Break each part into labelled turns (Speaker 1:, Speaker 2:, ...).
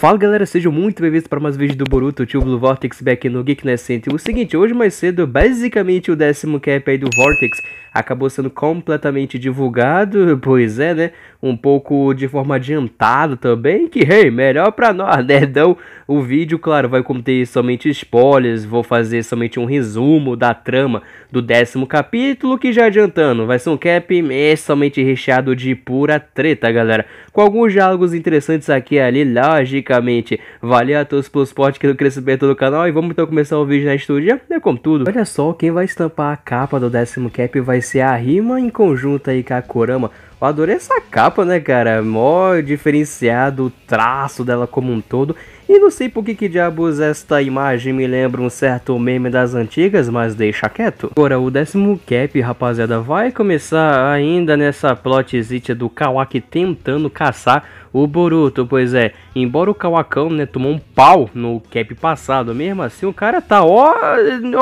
Speaker 1: Fala galera, sejam muito bem-vindos para mais um vídeo do Boruto, tio Blue Vortex back no Geek Nascente. O seguinte, hoje mais cedo, basicamente o décimo cap aí do Vortex acabou sendo completamente divulgado, pois é, né? Um pouco de forma adiantada também, que, hey, melhor pra nós, né? Então, o vídeo, claro, vai conter somente spoilers, vou fazer somente um resumo da trama do décimo capítulo, que já adiantando, vai ser um cap é somente recheado de pura treta, galera. Com alguns diálogos interessantes aqui e ali, logicamente. Valeu a todos pelo suporte do crescimento do canal e vamos então começar o vídeo na estúdio, né? Como tudo. Olha só, quem vai estampar a capa do décimo cap vai ser ser a rima em conjunto aí com a Korama. Eu adorei essa capa, né, cara? Mó diferenciado o traço dela como um todo. E não sei por que, que diabos esta imagem me lembra um certo meme das antigas, mas deixa quieto. Agora, o décimo cap, rapaziada, vai começar ainda nessa plotzita do Kawaki tentando caçar o Boruto, pois é, embora o Kawakão, né, tomou um pau no cap passado, mesmo assim o cara tá ó,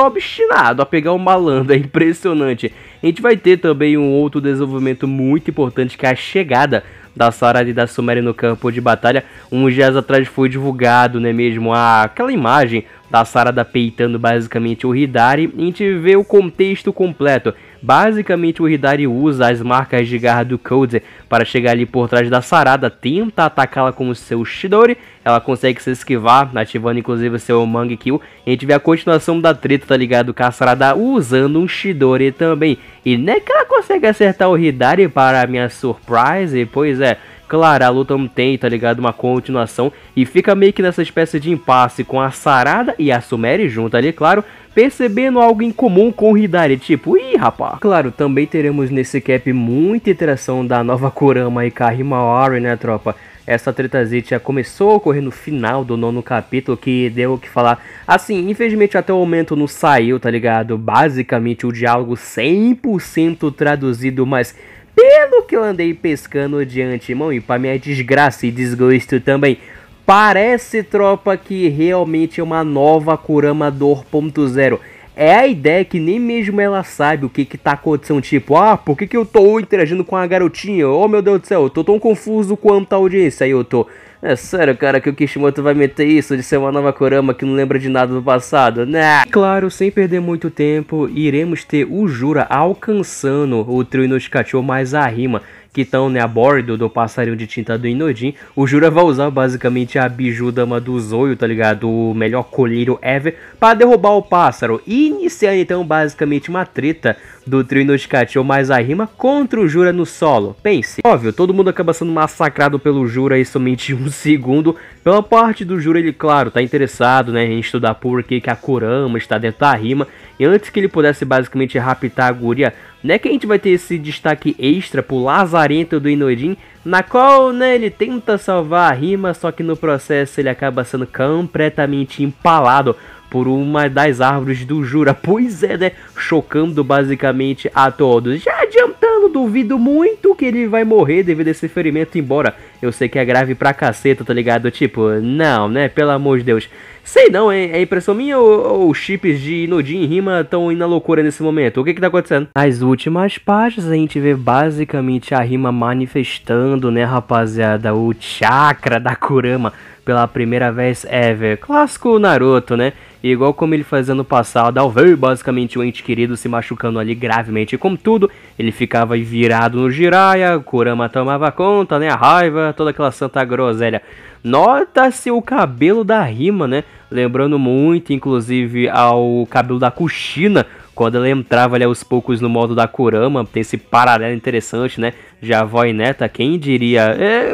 Speaker 1: obstinado a pegar o malandro, é impressionante. A gente vai ter também um outro desenvolvimento muito importante que é a chegada da Sarada e da Suméria no campo de batalha. Uns dias atrás foi divulgado, né mesmo, a, ah, aquela imagem da Sarada peitando basicamente o Hidari. E a gente vê o contexto completo. Basicamente, o Hidari usa as marcas de garra do Code para chegar ali por trás da Sarada, tenta atacá-la com o seu Shidori, ela consegue se esquivar, ativando inclusive o seu Mangue Kill. E a gente vê a continuação da treta, tá ligado? Com a Sarada usando um Shidori também. E não é que ela consegue acertar o Hidari para minha surprise, pois é... Claro, a luta não tem, tá ligado? Uma continuação. E fica meio que nessa espécie de impasse com a Sarada e a Sumeri junto ali, claro. Percebendo algo em comum com o Hidari, tipo, ih, rapá. Claro, também teremos nesse cap muita interação da nova Kurama e Kahimaori, né, tropa? Essa tretazinha já começou a ocorrer no final do nono capítulo, que deu o que falar. Assim, infelizmente até o momento não saiu, tá ligado? Basicamente o diálogo 100% traduzido, mas pelo que eu andei pescando de antemão e para minha desgraça e desgosto também, parece tropa que realmente é uma nova Kurama 2.0. É a ideia que nem mesmo ela sabe o que que tá acontecendo, tipo, ah, por que que eu tô interagindo com a garotinha? Oh meu Deus do céu, eu tô tão confuso quanto a audiência aí eu tô. É sério, cara, que o Kishimoto vai meter isso de ser uma nova Kurama que não lembra de nada do passado, né? claro, sem perder muito tempo, iremos ter o Jura alcançando o trio Inoshikacho mais a rima que estão né, a bordo do passarinho de tinta do Inodin, o Jura vai usar basicamente a biju dama do Zoio, tá ligado? O melhor colírio ever, para derrubar o pássaro. E iniciar então basicamente uma treta do trio Inoshikachi mais a rima contra o Jura no solo. Pense, óbvio, todo mundo acaba sendo massacrado pelo Jura em somente um segundo. Pela parte do Jura, ele, claro, tá interessado né, em estudar por que a Kurama está dentro da rima. E antes que ele pudesse basicamente raptar a guria, né, que a gente vai ter esse destaque extra pro Lazarento do Inodin, na qual, né, ele tenta salvar a rima, só que no processo ele acaba sendo completamente empalado por uma das árvores do Jura. Pois é, né? Chocando basicamente a todos. Já adiantando, duvido muito que ele vai morrer devido a esse ferimento, embora eu sei que é grave pra caceta, tá ligado? Tipo, não, né? Pelo amor de Deus. Sei não, hein? É impressão minha ou, os chips de Inodin e Rima estão indo à loucura nesse momento? O que que tá acontecendo? Nas últimas páginas a gente vê basicamente a Rima manifestando, né, rapaziada, o chakra da Kurama pela primeira vez ever. Clássico Naruto, né? E igual como ele fazia no passado, ao ver basicamente o ente querido se machucando ali gravemente. E como tudo, ele ficava virado no Jiraiya, Kurama tomava conta, né? A raiva, toda aquela santa groselha. Nota-se o cabelo da rima, né? Lembrando muito, inclusive, ao cabelo da Kushina, quando ela entrava ali aos poucos no modo da Kurama, tem esse paralelo interessante, né? Já avó e neta, quem diria? É,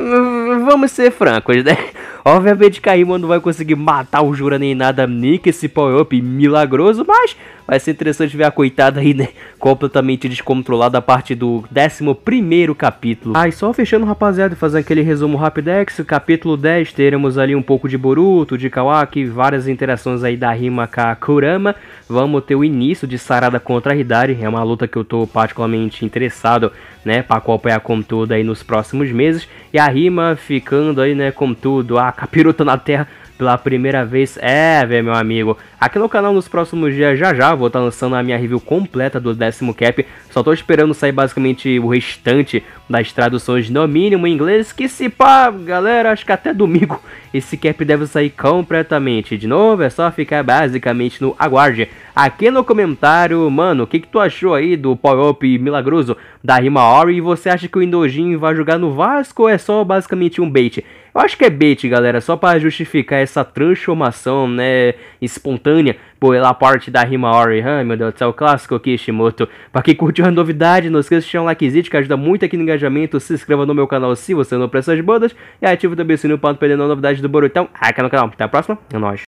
Speaker 1: vamos ser francos, né? Obviamente Kaiman não vai conseguir matar o Jura nem nada, nem que esse power-up milagroso, mas vai ser interessante ver a coitada aí, né? Completamente descontrolada a parte do 11 capítulo. Ah, e só fechando, rapaziada, fazer aquele resumo rapidex, é capítulo 10, teremos ali um pouco de Boruto, de Kawaki, várias interações aí da rima com a Kurama. Vamos ter o início de Sarada contra Hidari, é uma luta que eu tô particularmente interessado, né, pra acompanhar com tudo aí nos próximos meses. E a rima ficando aí, né, com tudo, a capirota na Terra pela primeira vez. É, meu amigo. Aqui no canal nos próximos dias, já já, vou estar tá lançando a minha review completa do décimo cap. Só tô esperando sair basicamente o restante nas traduções no mínimo em inglês, que se pá, galera, acho que até domingo esse cap deve sair completamente. De novo, é só ficar basicamente no aguarde. Aqui no comentário, mano, o que, que tu achou aí do power-up milagroso da Rima Ori? E você acha que o Indojin vai jogar no Vasco ou é só basicamente um bait? Eu acho que é bait, galera, só para justificar essa transformação, né, espontânea pela tipo, parte da rima Ori meu Deus do céu, clássico Kishimoto. Pra quem curtiu a novidade, não esqueça de deixar um likezinho que ajuda muito aqui no engajamento. Se inscreva no meu canal se você não precisa as bodas. E ative também o sininho pra não perder a novidade do Borutão. Aqui no canal. Até a próxima. É nóis.